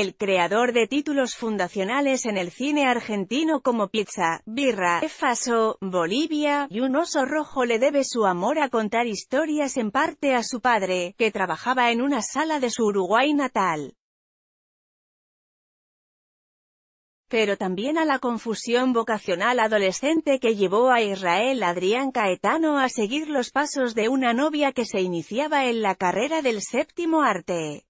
el creador de títulos fundacionales en el cine argentino como Pizza, Birra, Faso, Bolivia, y Un oso rojo le debe su amor a contar historias en parte a su padre, que trabajaba en una sala de su Uruguay natal. pero también a la confusión vocacional adolescente que llevó a Israel Adrián Caetano a seguir los pasos de una novia que se iniciaba en la carrera del séptimo arte.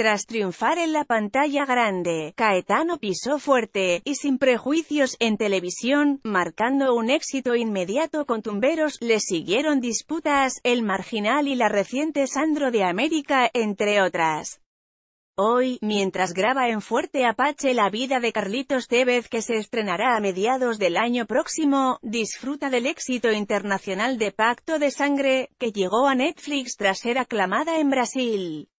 Tras triunfar en la pantalla grande, Caetano pisó fuerte, y sin prejuicios, en televisión, marcando un éxito inmediato con Tumberos, le siguieron disputas, El Marginal y la reciente Sandro de América, entre otras. Hoy, mientras graba en Fuerte Apache La vida de Carlitos Tevez que se estrenará a mediados del año próximo, disfruta del éxito internacional de Pacto de Sangre, que llegó a Netflix tras ser aclamada en Brasil.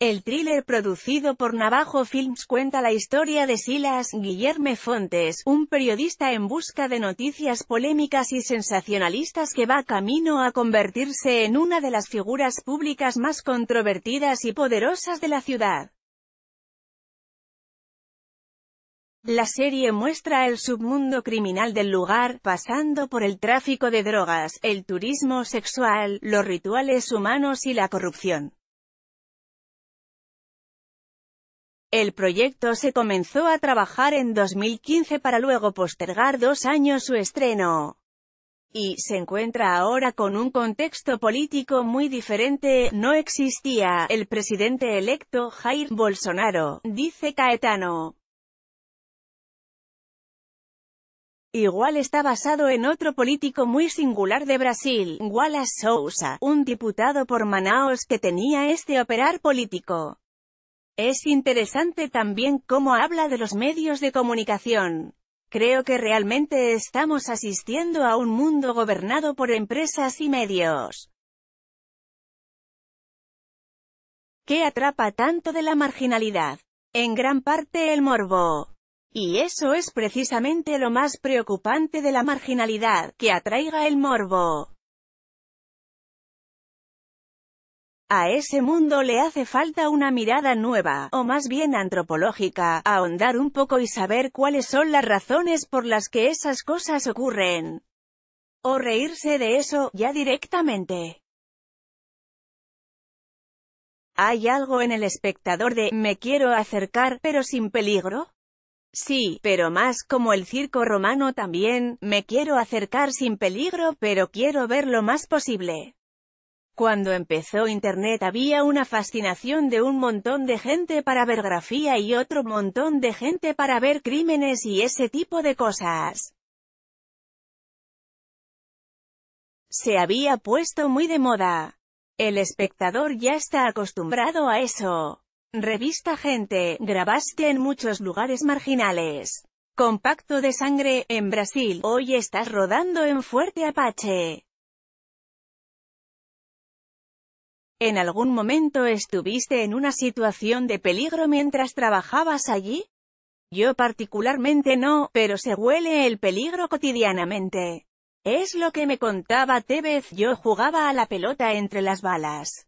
El thriller producido por Navajo Films cuenta la historia de Silas Guillerme Fontes, un periodista en busca de noticias polémicas y sensacionalistas que va camino a convertirse en una de las figuras públicas más controvertidas y poderosas de la ciudad. La serie muestra el submundo criminal del lugar, pasando por el tráfico de drogas, el turismo sexual, los rituales humanos y la corrupción. El proyecto se comenzó a trabajar en 2015 para luego postergar dos años su estreno. Y se encuentra ahora con un contexto político muy diferente, no existía el presidente electo Jair Bolsonaro, dice Caetano. Igual está basado en otro político muy singular de Brasil, Wallace Sousa, un diputado por Manaos que tenía este operar político. Es interesante también cómo habla de los medios de comunicación. Creo que realmente estamos asistiendo a un mundo gobernado por empresas y medios. ¿Qué atrapa tanto de la marginalidad? En gran parte el morbo. Y eso es precisamente lo más preocupante de la marginalidad, que atraiga el morbo. A ese mundo le hace falta una mirada nueva, o más bien antropológica, ahondar un poco y saber cuáles son las razones por las que esas cosas ocurren. O reírse de eso, ya directamente. Hay algo en el espectador de, me quiero acercar, pero sin peligro. Sí, pero más como el circo romano también, me quiero acercar sin peligro pero quiero ver lo más posible. Cuando empezó Internet había una fascinación de un montón de gente para ver grafía y otro montón de gente para ver crímenes y ese tipo de cosas. Se había puesto muy de moda. El espectador ya está acostumbrado a eso. Revista Gente, grabaste en muchos lugares marginales. Compacto de sangre, en Brasil, hoy estás rodando en Fuerte Apache. ¿En algún momento estuviste en una situación de peligro mientras trabajabas allí? Yo particularmente no, pero se huele el peligro cotidianamente. Es lo que me contaba Tevez, yo jugaba a la pelota entre las balas.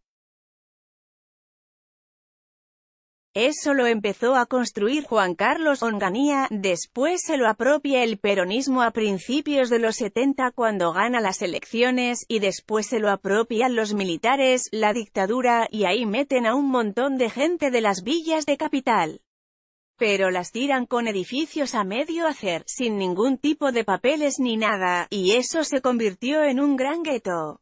Eso lo empezó a construir Juan Carlos Onganía, después se lo apropia el peronismo a principios de los 70 cuando gana las elecciones, y después se lo apropian los militares, la dictadura, y ahí meten a un montón de gente de las villas de capital. Pero las tiran con edificios a medio hacer, sin ningún tipo de papeles ni nada, y eso se convirtió en un gran gueto.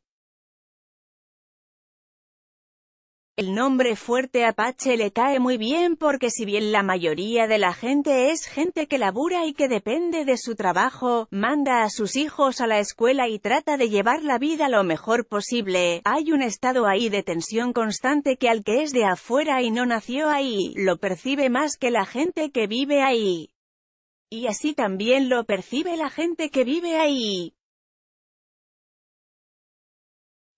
El nombre fuerte Apache le cae muy bien porque si bien la mayoría de la gente es gente que labura y que depende de su trabajo, manda a sus hijos a la escuela y trata de llevar la vida lo mejor posible, hay un estado ahí de tensión constante que al que es de afuera y no nació ahí, lo percibe más que la gente que vive ahí. Y así también lo percibe la gente que vive ahí.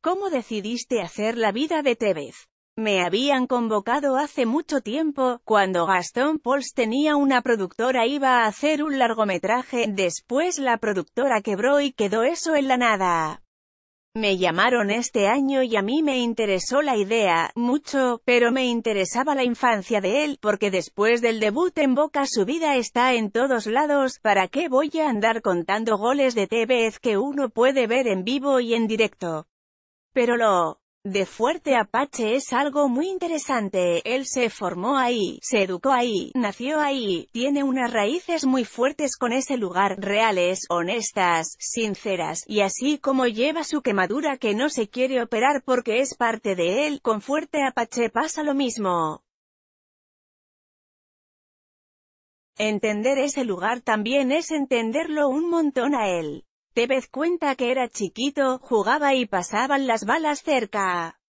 ¿Cómo decidiste hacer la vida de Tevez? Me habían convocado hace mucho tiempo, cuando Gastón Pauls tenía una productora iba a hacer un largometraje, después la productora quebró y quedó eso en la nada. Me llamaron este año y a mí me interesó la idea, mucho, pero me interesaba la infancia de él, porque después del debut en Boca su vida está en todos lados, ¿para qué voy a andar contando goles de TV que uno puede ver en vivo y en directo? Pero lo de Fuerte Apache es algo muy interesante, él se formó ahí, se educó ahí, nació ahí, tiene unas raíces muy fuertes con ese lugar, reales, honestas, sinceras, y así como lleva su quemadura que no se quiere operar porque es parte de él, con Fuerte Apache pasa lo mismo. Entender ese lugar también es entenderlo un montón a él. Tevez cuenta que era chiquito, jugaba y pasaban las balas cerca.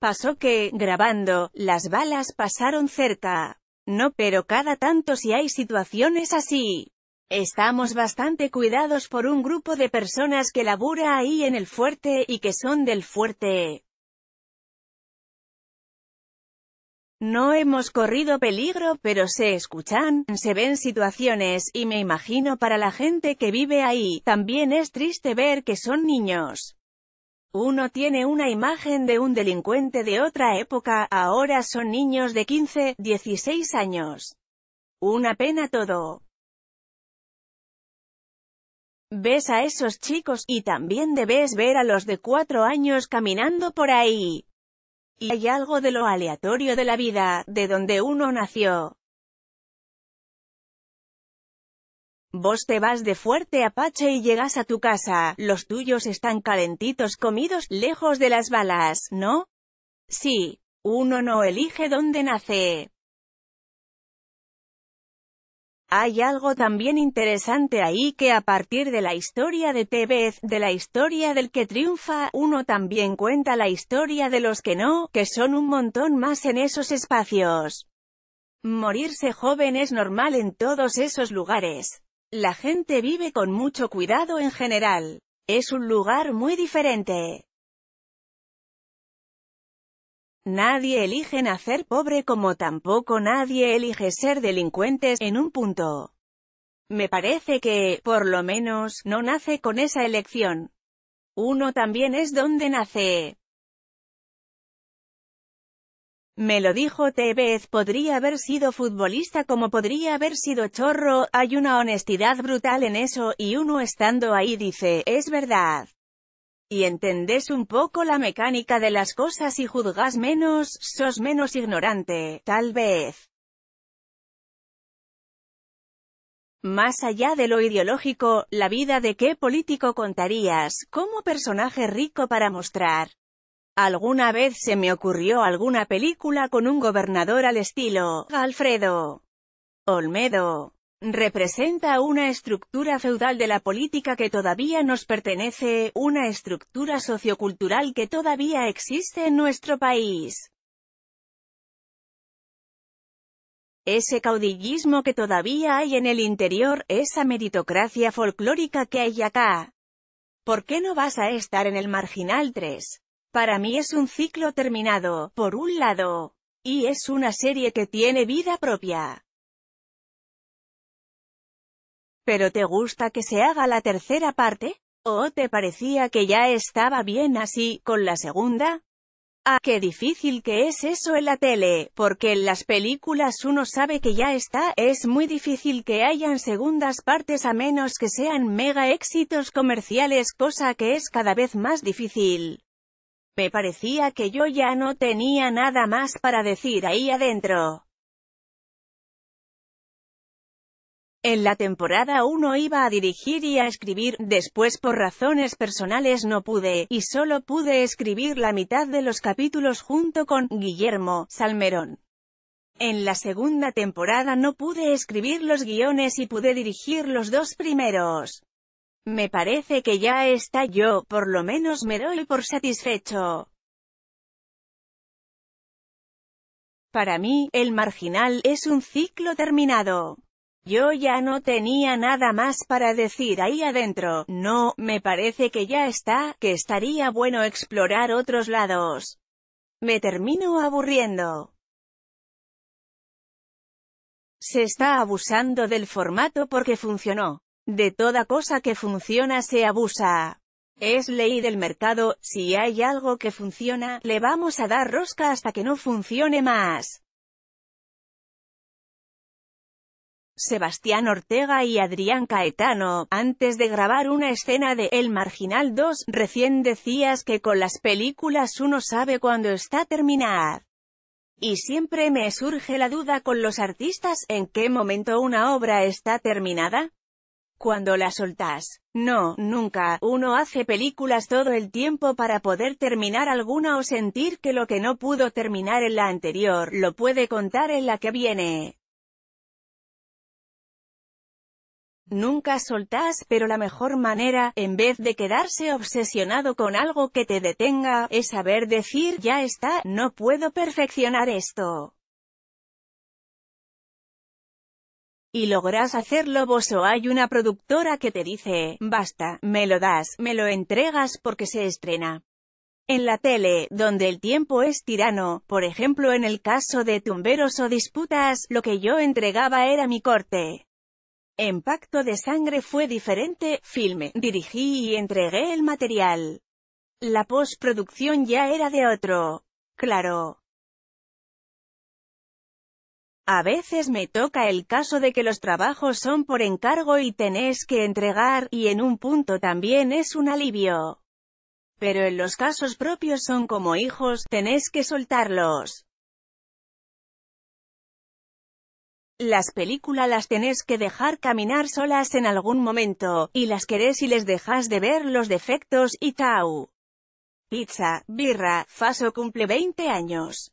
Pasó que, grabando, las balas pasaron cerca. No pero cada tanto si hay situaciones así. Estamos bastante cuidados por un grupo de personas que labura ahí en el fuerte y que son del fuerte. No hemos corrido peligro pero se escuchan, se ven situaciones, y me imagino para la gente que vive ahí, también es triste ver que son niños. Uno tiene una imagen de un delincuente de otra época, ahora son niños de 15, 16 años. Una pena todo. Ves a esos chicos, y también debes ver a los de 4 años caminando por ahí y hay algo de lo aleatorio de la vida, de donde uno nació. Vos te vas de Fuerte Apache y llegas a tu casa, los tuyos están calentitos comidos, lejos de las balas, ¿no? Sí, uno no elige dónde nace. Hay algo también interesante ahí que a partir de la historia de Tevez, de la historia del que triunfa, uno también cuenta la historia de los que no, que son un montón más en esos espacios. Morirse joven es normal en todos esos lugares. La gente vive con mucho cuidado en general. Es un lugar muy diferente. Nadie elige nacer pobre como tampoco nadie elige ser delincuentes en un punto. Me parece que, por lo menos, no nace con esa elección. Uno también es donde nace. Me lo dijo Tevez, podría haber sido futbolista como podría haber sido chorro, hay una honestidad brutal en eso, y uno estando ahí dice, es verdad y entendés un poco la mecánica de las cosas y juzgás menos, sos menos ignorante, tal vez. Más allá de lo ideológico, la vida de qué político contarías, como personaje rico para mostrar. Alguna vez se me ocurrió alguna película con un gobernador al estilo, Alfredo. Olmedo representa una estructura feudal de la política que todavía nos pertenece, una estructura sociocultural que todavía existe en nuestro país. Ese caudillismo que todavía hay en el interior, esa meritocracia folclórica que hay acá. ¿Por qué no vas a estar en el marginal 3? Para mí es un ciclo terminado, por un lado. Y es una serie que tiene vida propia. ¿Pero te gusta que se haga la tercera parte? ¿O oh, te parecía que ya estaba bien así, con la segunda? Ah, qué difícil que es eso en la tele, porque en las películas uno sabe que ya está, es muy difícil que hayan segundas partes a menos que sean mega éxitos comerciales, cosa que es cada vez más difícil. Me parecía que yo ya no tenía nada más para decir ahí adentro. En la temporada 1 iba a dirigir y a escribir, después por razones personales no pude, y solo pude escribir la mitad de los capítulos junto con Guillermo Salmerón. En la segunda temporada no pude escribir los guiones y pude dirigir los dos primeros. Me parece que ya está yo, por lo menos me doy por satisfecho. Para mí, El Marginal es un ciclo terminado. Yo ya no tenía nada más para decir ahí adentro, no, me parece que ya está, que estaría bueno explorar otros lados. Me termino aburriendo. Se está abusando del formato porque funcionó. De toda cosa que funciona se abusa. Es ley del mercado, si hay algo que funciona, le vamos a dar rosca hasta que no funcione más. Sebastián Ortega y Adrián Caetano, antes de grabar una escena de El Marginal 2, recién decías que con las películas uno sabe cuándo está terminada. Y siempre me surge la duda con los artistas, ¿en qué momento una obra está terminada? Cuando la soltás. No, nunca, uno hace películas todo el tiempo para poder terminar alguna o sentir que lo que no pudo terminar en la anterior, lo puede contar en la que viene. Nunca soltás, pero la mejor manera, en vez de quedarse obsesionado con algo que te detenga, es saber decir, ya está, no puedo perfeccionar esto. y logras hacerlo vos o hay una productora que te dice, basta, me lo das, me lo entregas porque se estrena. En la tele, donde el tiempo es tirano, por ejemplo en el caso de tumberos o disputas, lo que yo entregaba era mi corte. En de Sangre fue diferente, filme, dirigí y entregué el material. La postproducción ya era de otro. Claro. A veces me toca el caso de que los trabajos son por encargo y tenés que entregar, y en un punto también es un alivio. Pero en los casos propios son como hijos, tenés que soltarlos. Las películas las tenés que dejar caminar solas en algún momento, y las querés y les dejas de ver los defectos y tau. Pizza, birra, Faso cumple 20 años.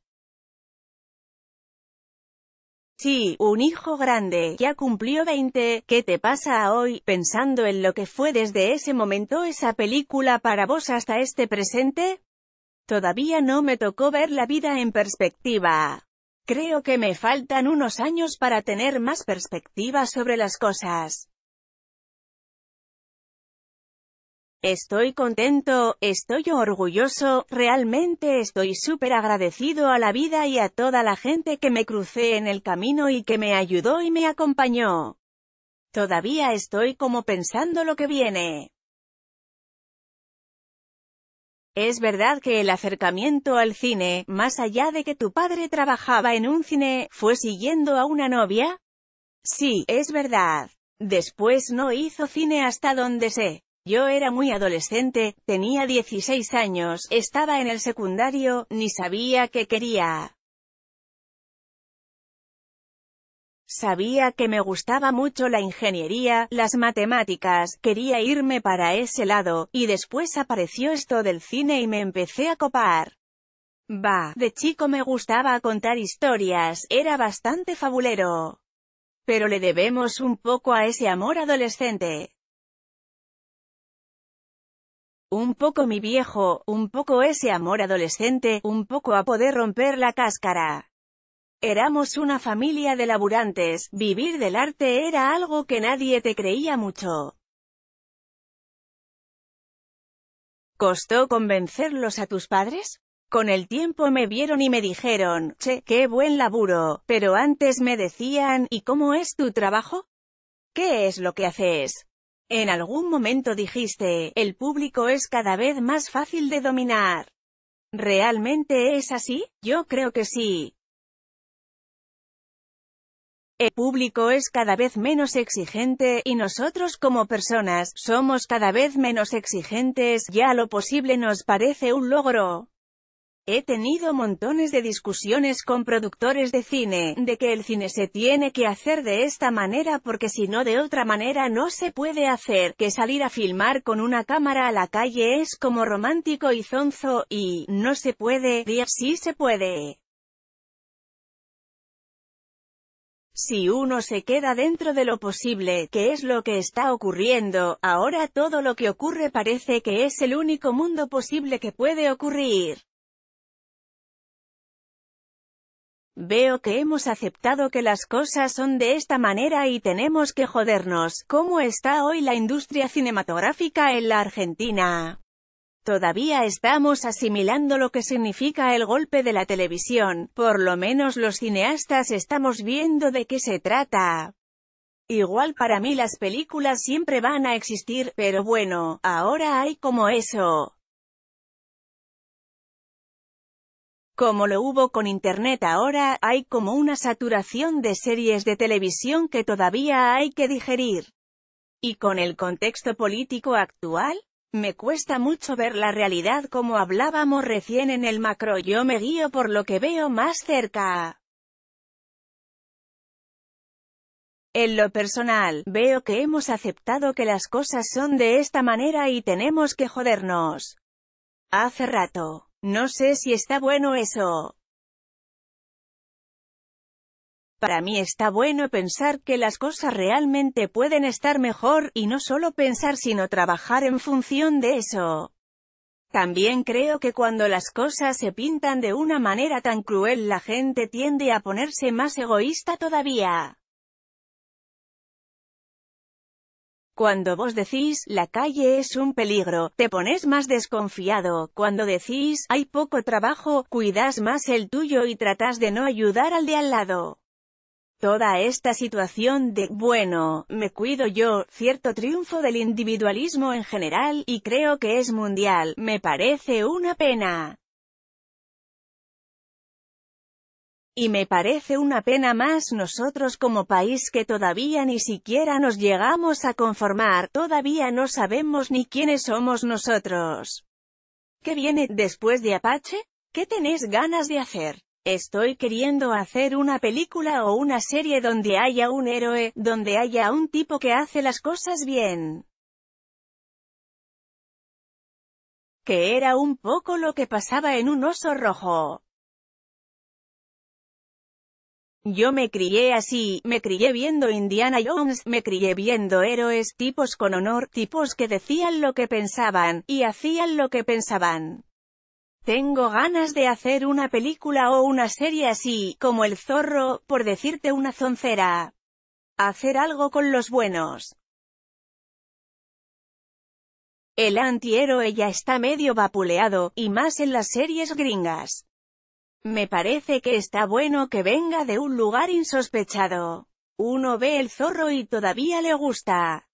Sí, un hijo grande, ya cumplió 20, ¿qué te pasa hoy? Pensando en lo que fue desde ese momento esa película para vos hasta este presente. Todavía no me tocó ver la vida en perspectiva. Creo que me faltan unos años para tener más perspectiva sobre las cosas. Estoy contento, estoy orgulloso, realmente estoy súper agradecido a la vida y a toda la gente que me crucé en el camino y que me ayudó y me acompañó. Todavía estoy como pensando lo que viene. Es verdad que el acercamiento al cine, más allá de que tu padre trabajaba en un cine, fue siguiendo a una novia. Sí, es verdad. Después no hizo cine hasta donde sé. Yo era muy adolescente, tenía 16 años, estaba en el secundario, ni sabía qué quería. Sabía que me gustaba mucho la ingeniería, las matemáticas, quería irme para ese lado, y después apareció esto del cine y me empecé a copar. Bah, de chico me gustaba contar historias, era bastante fabulero. Pero le debemos un poco a ese amor adolescente. Un poco mi viejo, un poco ese amor adolescente, un poco a poder romper la cáscara. Éramos una familia de laburantes, vivir del arte era algo que nadie te creía mucho. ¿Costó convencerlos a tus padres? Con el tiempo me vieron y me dijeron, che, qué buen laburo, pero antes me decían, ¿y cómo es tu trabajo? ¿Qué es lo que haces? En algún momento dijiste, el público es cada vez más fácil de dominar. ¿Realmente es así? Yo creo que sí. El público es cada vez menos exigente, y nosotros como personas, somos cada vez menos exigentes, ya lo posible nos parece un logro. He tenido montones de discusiones con productores de cine, de que el cine se tiene que hacer de esta manera porque si no de otra manera no se puede hacer, que salir a filmar con una cámara a la calle es como romántico y zonzo, y, no se puede, y sí se puede. Si uno se queda dentro de lo posible, que es lo que está ocurriendo, ahora todo lo que ocurre parece que es el único mundo posible que puede ocurrir. Veo que hemos aceptado que las cosas son de esta manera y tenemos que jodernos, ¿cómo está hoy la industria cinematográfica en la Argentina? Todavía estamos asimilando lo que significa el golpe de la televisión, por lo menos los cineastas estamos viendo de qué se trata. Igual para mí las películas siempre van a existir, pero bueno, ahora hay como eso. Como lo hubo con Internet ahora, hay como una saturación de series de televisión que todavía hay que digerir. Y con el contexto político actual, me cuesta mucho ver la realidad como hablábamos recién en el macro. Yo me guío por lo que veo más cerca. En lo personal, veo que hemos aceptado que las cosas son de esta manera y tenemos que jodernos. Hace rato. No sé si está bueno eso. Para mí está bueno pensar que las cosas realmente pueden estar mejor, y no solo pensar sino trabajar en función de eso. También creo que cuando las cosas se pintan de una manera tan cruel la gente tiende a ponerse más egoísta todavía. Cuando vos decís, la calle es un peligro, te pones más desconfiado. Cuando decís, hay poco trabajo, cuidas más el tuyo y tratas de no ayudar al de al lado. Toda esta situación de, bueno, me cuido yo, cierto triunfo del individualismo en general, y creo que es mundial, me parece una pena. Y me parece una pena más nosotros como país que todavía ni siquiera nos llegamos a conformar, todavía no sabemos ni quiénes somos nosotros. ¿Qué viene después de Apache? ¿Qué tenés ganas de hacer? Estoy queriendo hacer una película o una serie donde haya un héroe, donde haya un tipo que hace las cosas bien. Que era un poco lo que pasaba en un oso rojo. Yo me crié así, me crié viendo Indiana Jones, me crié viendo héroes, tipos con honor, tipos que decían lo que pensaban, y hacían lo que pensaban. Tengo ganas de hacer una película o una serie así, como El Zorro, por decirte una zoncera. Hacer algo con los buenos. El antihéroe ya está medio vapuleado, y más en las series gringas. Me parece que está bueno que venga de un lugar insospechado. Uno ve el zorro y todavía le gusta.